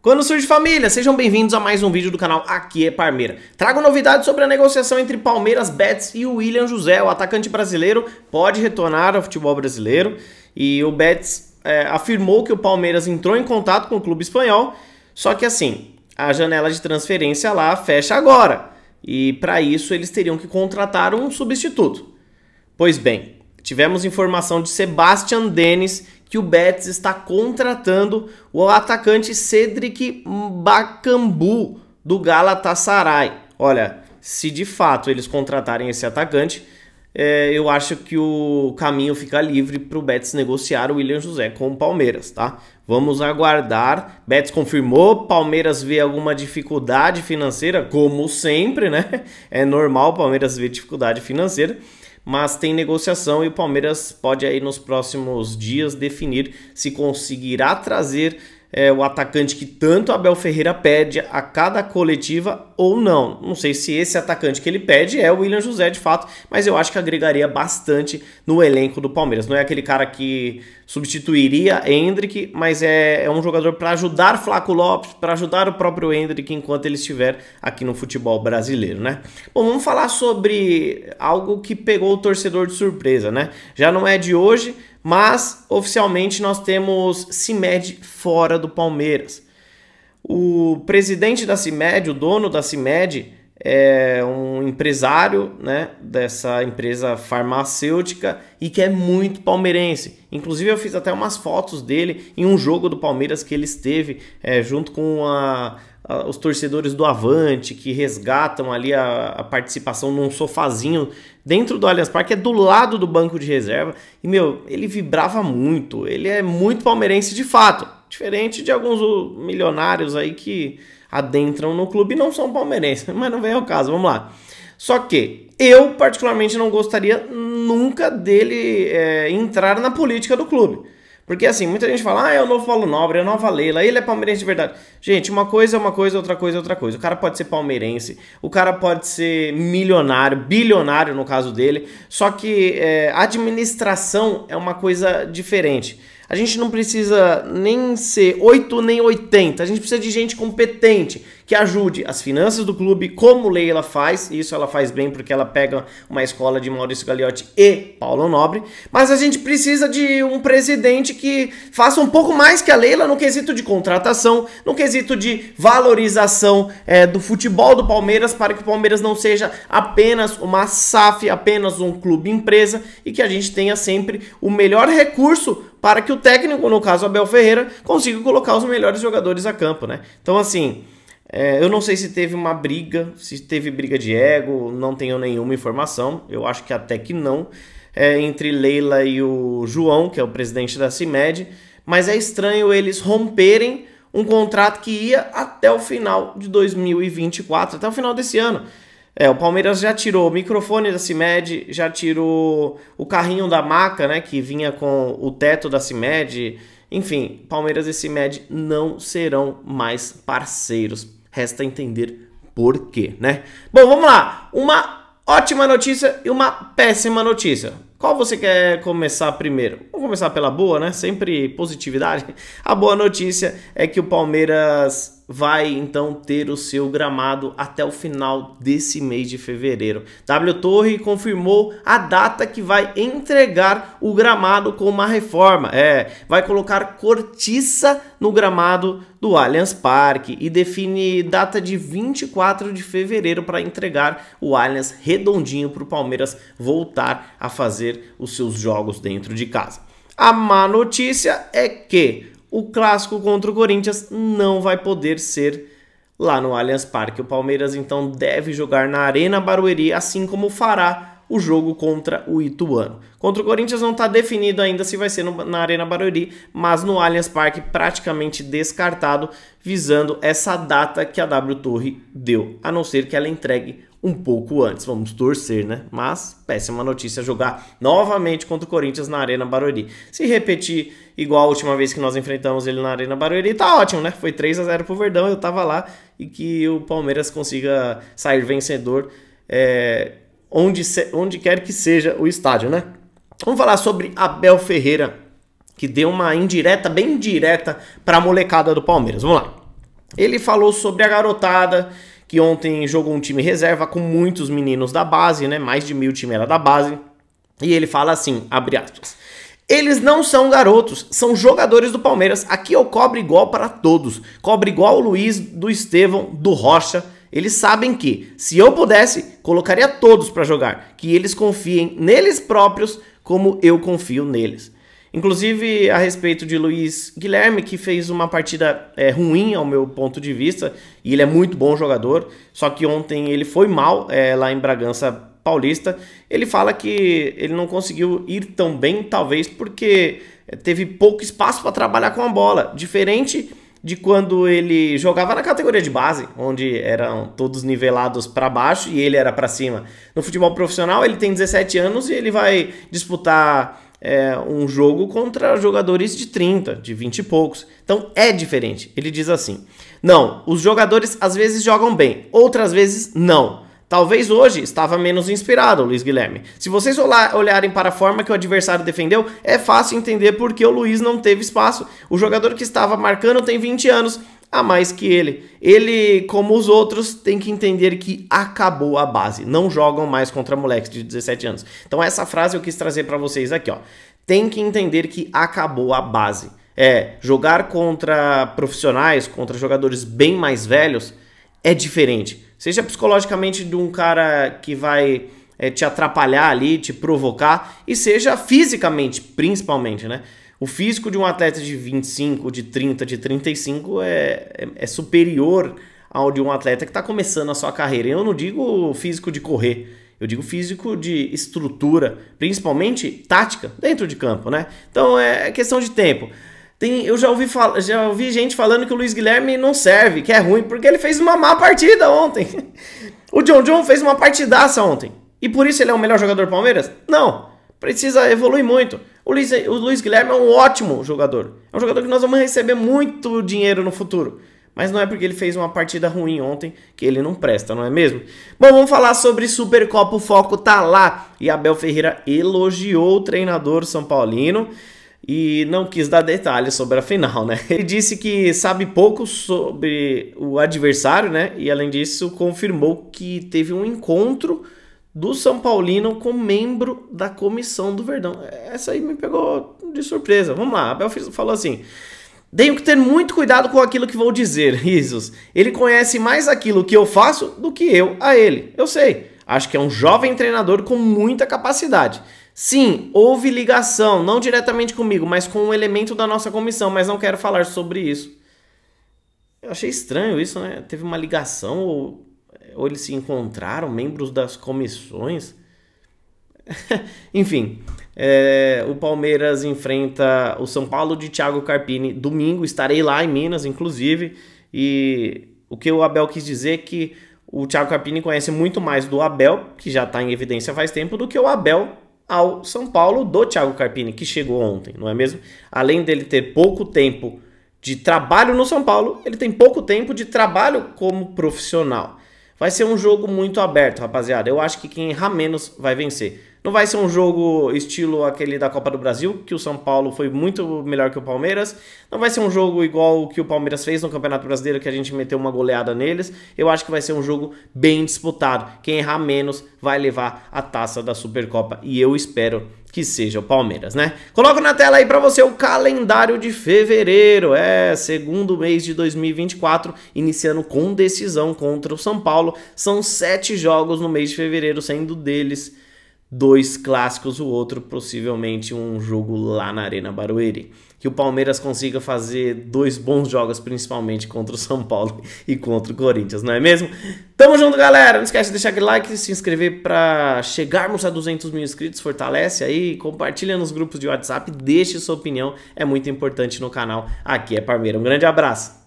Quando surge família, sejam bem-vindos a mais um vídeo do canal Aqui é Parmeira. Trago novidades sobre a negociação entre Palmeiras, Betts e o William José, o atacante brasileiro, pode retornar ao futebol brasileiro. E o Betts é, afirmou que o Palmeiras entrou em contato com o clube espanhol, só que assim, a janela de transferência lá fecha agora. E para isso eles teriam que contratar um substituto. Pois bem, tivemos informação de Sebastian Denis que o Betis está contratando o atacante Cedric Bacambu do Galatasaray. Olha, se de fato eles contratarem esse atacante, é, eu acho que o caminho fica livre para o Betis negociar o William José com o Palmeiras, tá? Vamos aguardar. Betis confirmou, Palmeiras vê alguma dificuldade financeira, como sempre, né? É normal o Palmeiras ver dificuldade financeira mas tem negociação e o Palmeiras pode aí nos próximos dias definir se conseguirá trazer é, o atacante que tanto Abel Ferreira pede a cada coletiva ou não. Não sei se esse atacante que ele pede é o William José de fato, mas eu acho que agregaria bastante no elenco do Palmeiras. Não é aquele cara que substituiria Hendrick, mas é, é um jogador para ajudar Flávio Lopes, para ajudar o próprio Hendrick enquanto ele estiver aqui no futebol brasileiro, né? Bom, vamos falar sobre algo que pegou o torcedor de surpresa, né? Já não é de hoje mas oficialmente nós temos CIMED fora do Palmeiras. O presidente da CIMED, o dono da CIMED, é um empresário né, dessa empresa farmacêutica e que é muito palmeirense. Inclusive, eu fiz até umas fotos dele em um jogo do Palmeiras que ele esteve é, junto com a, os torcedores do Avante que resgatam ali a, a, participação num sofazinho dentro do Allianz Parque, é do lado do banco de reserva. E, meu, ele vibrava muito. Ele é muito palmeirense de fato. Diferente de alguns milionários aí que adentram no clube e não são palmeirenses. Mas não vem ao caso, vamos lá. Só que eu, particularmente, não gostaria nunca dele é, entrar na política do clube. Porque assim, muita gente fala, ah, é o novo Paulo Nobre, é a nova Leila, ele é palmeirense de verdade. Gente, uma coisa é uma coisa, outra coisa é outra coisa. O cara pode ser palmeirense, o cara pode ser milionário, bilionário no caso dele, só que é, administração é uma coisa diferente. A gente não precisa nem ser 8 nem 80. A gente precisa de gente competente que ajude as finanças do clube, como Leila faz. e Isso ela faz bem porque ela pega uma escola de Maurício Gagliotti e Paulo Nobre. Mas a gente precisa de um presidente que faça um pouco mais que a Leila no quesito de contratação, no quesito de valorização é, do futebol do Palmeiras para que o Palmeiras não seja apenas uma SAF, apenas um clube empresa e que a gente tenha sempre o melhor recurso para que o técnico, no caso Abel Ferreira, consiga colocar os melhores jogadores a campo, né? Então, assim, é, eu não sei se teve uma briga, se teve briga de ego, não tenho nenhuma informação, eu acho que até que não, é, entre Leila e o João, que é o presidente da CIMED, mas é estranho eles romperem um contrato que ia até o final de 2024, até o final desse ano. É, o Palmeiras já tirou o microfone da CIMED, já tirou o carrinho da maca, né, que vinha com o teto da CIMED. Enfim, Palmeiras e CIMED não serão mais parceiros. Resta entender por quê, né? Bom, vamos lá. Uma ótima notícia e uma péssima notícia. Qual você quer começar primeiro? Vamos começar pela boa, né? Sempre positividade. A boa notícia é que o Palmeiras vai então ter o seu gramado até o final desse mês de fevereiro. W Torre confirmou a data que vai entregar o gramado com uma reforma. É, vai colocar cortiça no gramado do Allianz Parque e define data de 24 de fevereiro para entregar o Allianz redondinho para o Palmeiras voltar a fazer os seus jogos dentro de casa. A má notícia é que o clássico contra o Corinthians não vai poder ser lá no Allianz Parque. O Palmeiras então deve jogar na Arena Barueri, assim como fará o jogo contra o Ituano. Contra o Corinthians não está definido ainda se vai ser no, na Arena Barueri, mas no Allianz Parque praticamente descartado, visando essa data que a W Torre deu, a não ser que ela entregue um pouco antes. Vamos torcer, né? Mas péssima notícia jogar novamente contra o Corinthians na Arena Barueri. Se repetir igual a última vez que nós enfrentamos ele na Arena Barueri, tá ótimo, né? Foi 3 a 0 pro Verdão, eu tava lá e que o Palmeiras consiga sair vencedor é, onde, se, onde quer que seja o estádio, né? Vamos falar sobre Abel Ferreira, que deu uma indireta, bem direta, para a molecada do Palmeiras. Vamos lá. Ele falou sobre a garotada que ontem jogou um time reserva com muitos meninos da base, né? Mais de mil time era da base. E ele fala assim, abre aspas. Eles não são garotos, são jogadores do Palmeiras. Aqui eu cobro igual para todos. Cobre igual o Luiz, do Estevão, do Rocha. Eles sabem que, se eu pudesse, colocaria todos para jogar. Que eles confiem neles próprios como eu confio neles. Inclusive a respeito de Luiz Guilherme, que fez uma partida é, ruim ao meu ponto de vista, e ele é muito bom jogador, só que ontem ele foi mal é, lá em Bragança Paulista. Ele fala que ele não conseguiu ir tão bem, talvez porque é, teve pouco espaço para trabalhar com a bola, diferente de quando ele jogava na categoria de base, onde eram todos nivelados para baixo e ele era para cima. No futebol profissional, ele tem 17 anos e ele vai disputar é, um jogo contra jogadores de 30, de 20 e poucos. Então é diferente. Ele diz assim: não, os jogadores às vezes jogam bem, outras vezes não. Talvez hoje estava menos inspirado, Luiz Guilherme. Se vocês olharem para a forma que o adversário defendeu, é fácil entender por que o Luiz não teve espaço. O jogador que estava marcando tem 20 anos, a mais que ele. Ele, como os outros, tem que entender que acabou a base. Não jogam mais contra moleques de 17 anos. Então essa frase eu quis trazer para vocês aqui, ó. Tem que entender que acabou a base. É, jogar contra profissionais, contra jogadores bem mais velhos é diferente. Seja psicologicamente de um cara que vai é, te atrapalhar ali, te provocar, e seja fisicamente, principalmente, né? O físico de um atleta de 25, de 30, de 35 é, é, é superior ao de um atleta que está começando a sua carreira. Eu não digo físico de correr, eu digo físico de estrutura, principalmente tática dentro de campo, né? Então é, é questão de tempo. Tem, eu já ouvi, já ouvi gente falando que o Luiz Guilherme não serve, que é ruim, porque ele fez uma má partida ontem. o John John fez uma partidaça ontem. E por isso ele é o melhor jogador do Palmeiras? Não precisa evoluir muito. O Luiz, o Luiz Guilherme é um ótimo jogador. É um jogador que nós vamos receber muito dinheiro no futuro. Mas não é porque ele fez uma partida ruim ontem que ele não presta, não é mesmo? Bom, vamos falar sobre Supercopa. O foco tá lá. E Abel Ferreira elogiou o treinador São Paulino e não quis dar detalhes sobre a final, né? Ele disse que sabe pouco sobre o adversário, né? E além disso, confirmou que teve um encontro do São Paulino como membro da comissão do Verdão. Essa aí me pegou de surpresa. Vamos lá, Abel falou assim. Tenho que ter muito cuidado com aquilo que vou dizer, risos. Ele conhece mais aquilo que eu faço do que eu a ele. Eu sei. Acho que é um jovem treinador com muita capacidade. Sim, houve ligação, não diretamente comigo, mas com um elemento da nossa comissão, mas não quero falar sobre isso. Eu achei estranho isso, né? Teve uma ligação ou ou eles se encontraram, membros das comissões. Enfim, é, o Palmeiras enfrenta o São Paulo de Thiago Carpini domingo. Estarei lá em Minas, inclusive. E o que o Abel quis dizer é que o Thiago Carpini conhece muito mais do Abel, que já está em evidência faz tempo, do que o Abel ao São Paulo do Thiago Carpini, que chegou ontem, não é mesmo? Além dele ter pouco tempo de trabalho no São Paulo, ele tem pouco tempo de trabalho como profissional. Vai ser um jogo muito aberto, rapaziada. Eu acho que quem errar menos vai vencer. Não vai ser um jogo estilo aquele da Copa do Brasil, que o São Paulo foi muito melhor que o Palmeiras. Não vai ser um jogo igual o que o Palmeiras fez no Campeonato Brasileiro, que a gente meteu uma goleada neles. Eu acho que vai ser um jogo bem disputado. Quem errar menos vai levar a taça da Supercopa. E eu espero que seja o Palmeiras, né? Coloco na tela aí para você o calendário de fevereiro, é, segundo mês de 2024, iniciando com decisão contra o São Paulo. São sete jogos no mês de fevereiro, sendo deles dois clássicos, o outro possivelmente um jogo lá na Arena Barueri. Que o Palmeiras consiga fazer dois bons jogos, principalmente contra o São Paulo e contra o Corinthians, não é mesmo? Tamo junto, galera! Não esquece de deixar aquele like, se inscrever para chegarmos a 200 mil inscritos, fortalece aí, compartilha nos grupos de WhatsApp, deixe sua opinião, é muito importante no canal. Aqui é Palmeiras. Um grande abraço!